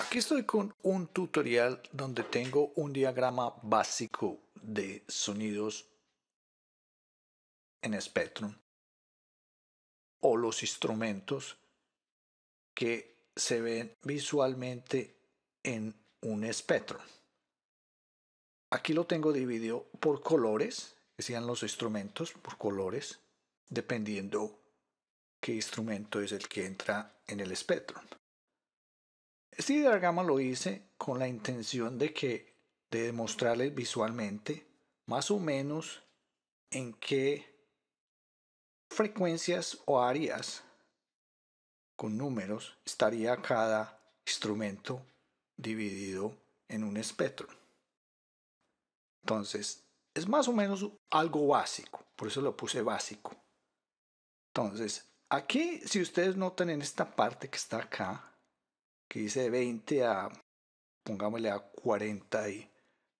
Aquí estoy con un tutorial donde tengo un diagrama básico de sonidos en Spectrum o los instrumentos que se ven visualmente en un espectro. Aquí lo tengo dividido por colores, que sean los instrumentos por colores, dependiendo qué instrumento es el que entra en el espectro. Este diagrama lo hice con la intención de que de demostrarles visualmente más o menos en qué frecuencias o áreas con números estaría cada instrumento dividido en un espectro. Entonces, es más o menos algo básico, por eso lo puse básico. Entonces, aquí, si ustedes notan en esta parte que está acá, que dice de 20 a, pongámosle a 40 y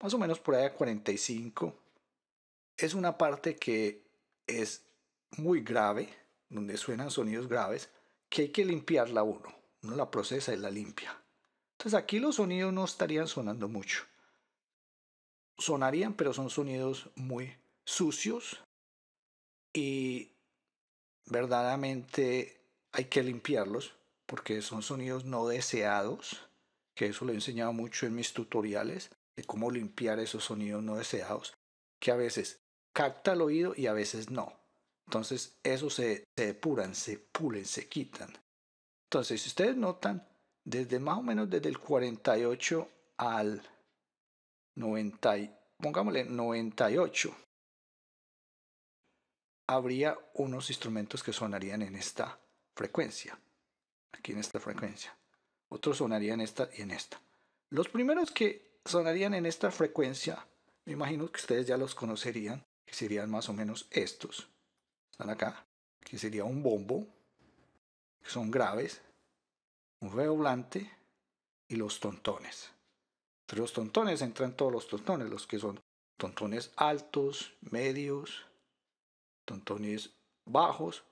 más o menos por ahí a 45, es una parte que es muy grave, donde suenan sonidos graves, que hay que limpiarla uno. Uno la procesa y la limpia. Entonces aquí los sonidos no estarían sonando mucho. Sonarían, pero son sonidos muy sucios y verdaderamente hay que limpiarlos porque son sonidos no deseados, que eso lo he enseñado mucho en mis tutoriales, de cómo limpiar esos sonidos no deseados, que a veces capta el oído y a veces no. Entonces, esos se, depuran, se pulen, se quitan. Entonces, si ustedes notan, desde más o menos desde el 48 al 90, pongámosle 98, habría unos instrumentos que sonarían en esta frecuencia aquí en esta frecuencia. Otros sonarían en esta y en esta. Los primeros que sonarían en esta frecuencia, me imagino que ustedes ya los conocerían, que serían más o menos estos. Están acá, que sería un bombo, que son graves, un reoblante y los tontones. Entre los tontones entran todos los tontones, los que son tontones altos, medios, tontones bajos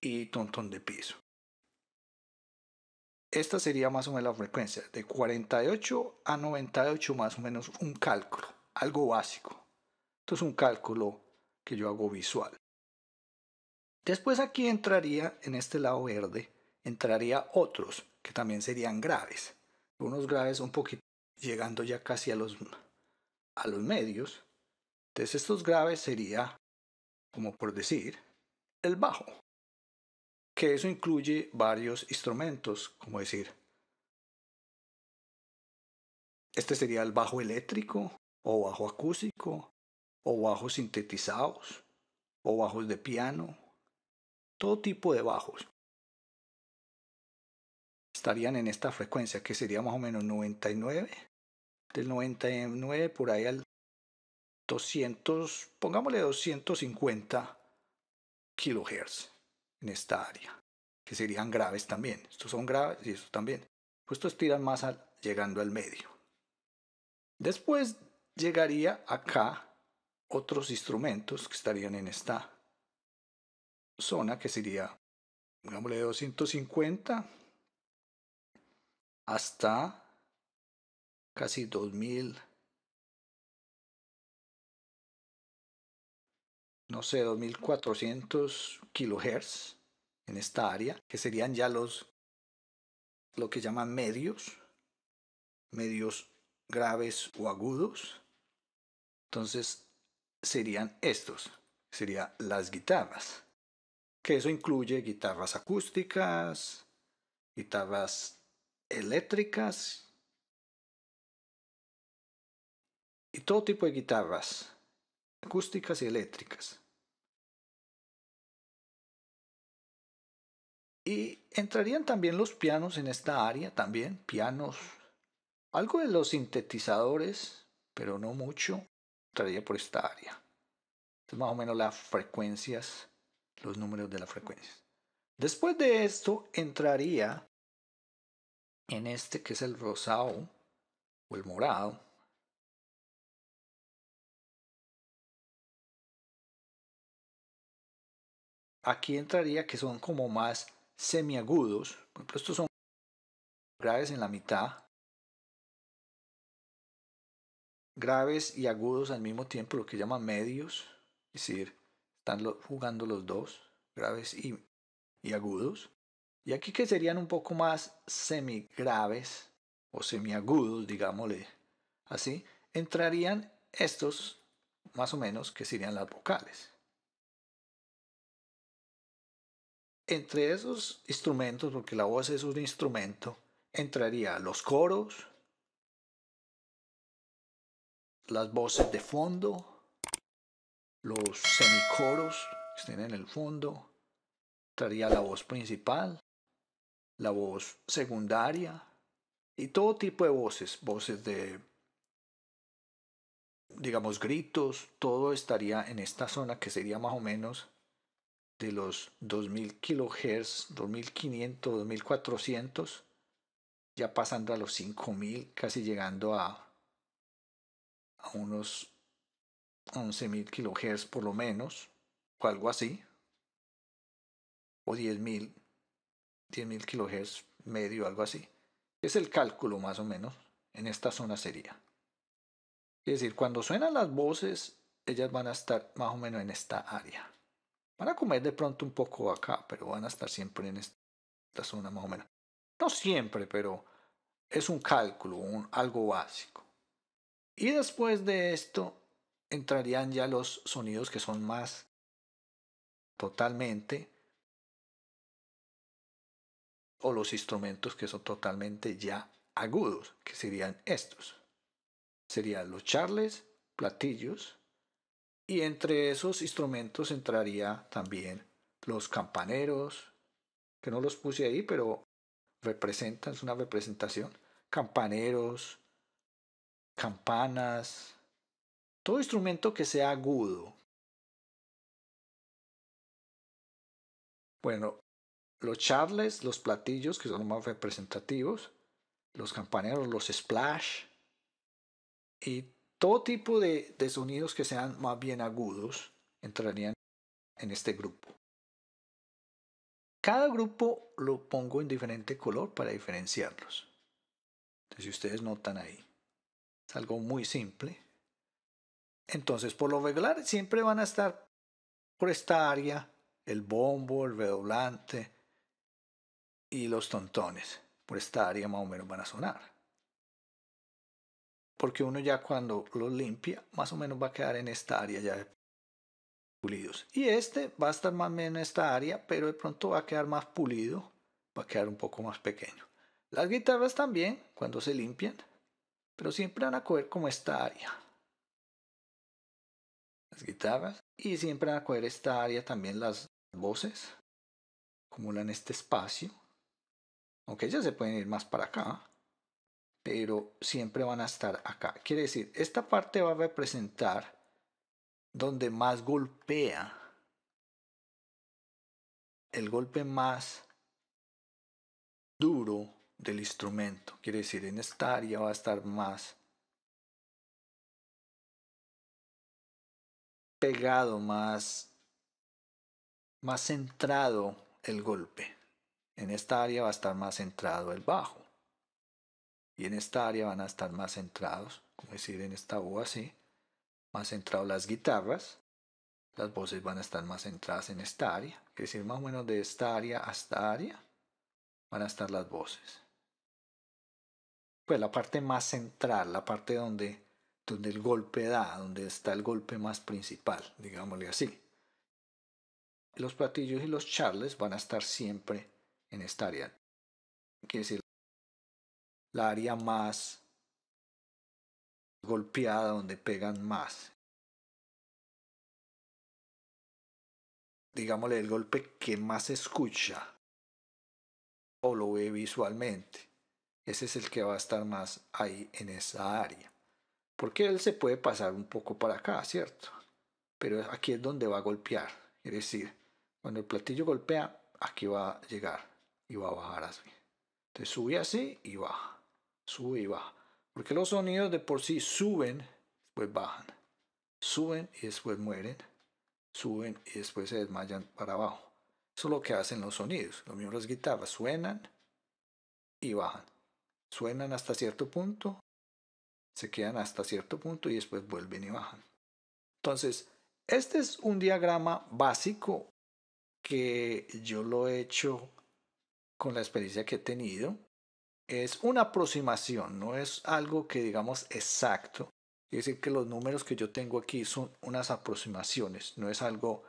y tontón de piso. Esta sería más o menos la frecuencia, de 48 a 98 más o menos un cálculo, algo básico. Esto es un cálculo que yo hago visual. Después aquí entraría, en este lado verde, entraría otros, que también serían graves. Unos graves un poquito, llegando ya casi a los, a los medios. Entonces estos graves sería, como por decir, el bajo que eso incluye varios instrumentos, como decir, este sería el bajo eléctrico o bajo acústico o bajos sintetizados o bajos de piano, todo tipo de bajos. Estarían en esta frecuencia que sería más o menos 99, del 99 por ahí al 200, pongámosle 250 kilohertz esta área, que serían graves también. Estos son graves y estos también. Pues estos tiran más al, llegando al medio. Después llegaría acá otros instrumentos que estarían en esta zona que sería, digamos, de 250 hasta casi 2000 no sé, 2400 kilohertz en esta área, que serían ya los lo que llaman medios, medios graves o agudos. Entonces serían estos, serían las guitarras, que eso incluye guitarras acústicas, guitarras eléctricas y todo tipo de guitarras acústicas y eléctricas. Y entrarían también los pianos en esta área, también pianos, algo de los sintetizadores, pero no mucho, entraría por esta área. más o menos las frecuencias, los números de las frecuencias. Después de esto entraría en este que es el rosado o el morado. Aquí entraría que son como más semiagudos, por ejemplo, estos son graves en la mitad, graves y agudos al mismo tiempo, lo que llaman medios, es decir, están jugando los dos, graves y, agudos. Y aquí que serían un poco más semigraves o semiagudos, digámosle así, entrarían estos más o menos que serían las vocales. Entre esos instrumentos, porque la voz es un instrumento, entraría los coros, las voces de fondo, los semicoros que estén en el fondo, entraría la voz principal, la voz secundaria y todo tipo de voces, voces de, digamos, gritos, todo estaría en esta zona que sería más o menos de los 2000 kHz, 2500, 2400, ya pasando a los 5000, casi llegando a, a unos 11000 kHz por lo menos, o algo así, o 10000, 10000 kHz medio, algo así. Es el cálculo más o menos en esta zona sería. Es decir, cuando suenan las voces, ellas van a estar más o menos en esta área. Van a comer de pronto un poco acá, pero van a estar siempre en esta zona más o menos. No siempre, pero es un cálculo, un, algo básico. Y después de esto entrarían ya los sonidos que son más totalmente o los instrumentos que son totalmente ya agudos, que serían estos. Serían los charles, platillos, y entre esos instrumentos entraría también los campaneros, que no los puse ahí, pero representan, es una representación. Campaneros, campanas, todo instrumento que sea agudo. Bueno, los charles, los platillos, que son más representativos, los campaneros, los splash, todo tipo de, sonidos que sean más bien agudos entrarían en este grupo. Cada grupo lo pongo en diferente color para diferenciarlos. Entonces, si ustedes notan ahí, es algo muy simple. Entonces, por lo regular, siempre van a estar por esta área el bombo, el redoblante y los tontones. Por esta área más o menos van a sonar porque uno ya cuando lo limpia más o menos va a quedar en esta área ya pulidos y este va a estar más o menos en esta área pero de pronto va a quedar más pulido va a quedar un poco más pequeño las guitarras también cuando se limpian pero siempre van a coger como esta área las guitarras y siempre van a coger esta área también las voces acumulan este espacio aunque ya se pueden ir más para acá pero siempre van a estar acá. Quiere decir, esta parte va a representar donde más golpea el golpe más duro del instrumento. Quiere decir, en esta área va a estar más pegado, más, más centrado el golpe. En esta área va a estar más centrado el bajo. Y en esta área van a estar más centrados, como decir, en esta U así, más centrados las guitarras. Las voces van a estar más centradas en esta área, es decir, más o menos de esta área a esta área van a estar las voces. Pues la parte más central, la parte donde, donde el golpe da, donde está el golpe más principal, digámosle así. Los platillos y los charles van a estar siempre en esta área. Quiere decir, la área más golpeada, donde pegan más. Digámosle, el golpe que más escucha o lo ve visualmente. Ese es el que va a estar más ahí en esa área. Porque él se puede pasar un poco para acá, ¿cierto? Pero aquí es donde va a golpear. Es decir, cuando el platillo golpea, aquí va a llegar y va a bajar así. Entonces sube así y baja sube y baja. Porque los sonidos de por sí suben, después bajan. Suben y después mueren. Suben y después se desmayan para abajo. Eso es lo que hacen los sonidos. Lo mismo las guitarras. Suenan y bajan. Suenan hasta cierto punto. Se quedan hasta cierto punto y después vuelven y bajan. Entonces, este es un diagrama básico que yo lo he hecho con la experiencia que he tenido es una aproximación, no es algo que digamos exacto. Es decir, que los números que yo tengo aquí son unas aproximaciones, no es algo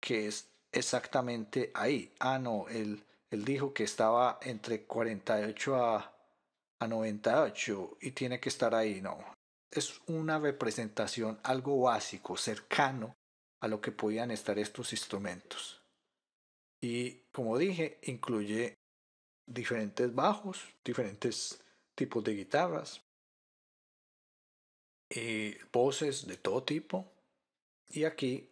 que es exactamente ahí. Ah, no, él, él dijo que estaba entre 48 a, a 98 y tiene que estar ahí, no. Es una representación algo básico, cercano a lo que podían estar estos instrumentos. Y como dije, incluye diferentes bajos, diferentes tipos de guitarras, y eh, voces de todo tipo y aquí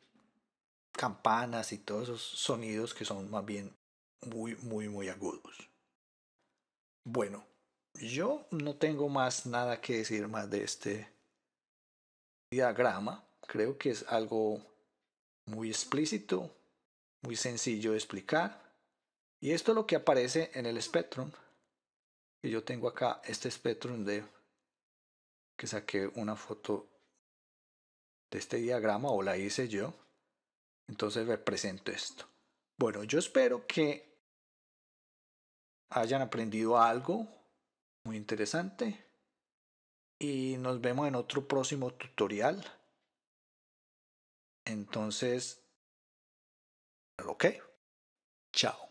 campanas y todos esos sonidos que son más bien muy, muy, muy agudos. Bueno, yo no tengo más nada que decir más de este diagrama. Creo que es algo muy explícito, muy sencillo de explicar. Y esto es lo que aparece en el Spectrum. Que yo tengo acá este Spectrum de que saqué una foto de este diagrama o la hice yo. Entonces represento esto. Bueno, yo espero que hayan aprendido algo muy interesante y nos vemos en otro próximo tutorial. Entonces, ok, chao.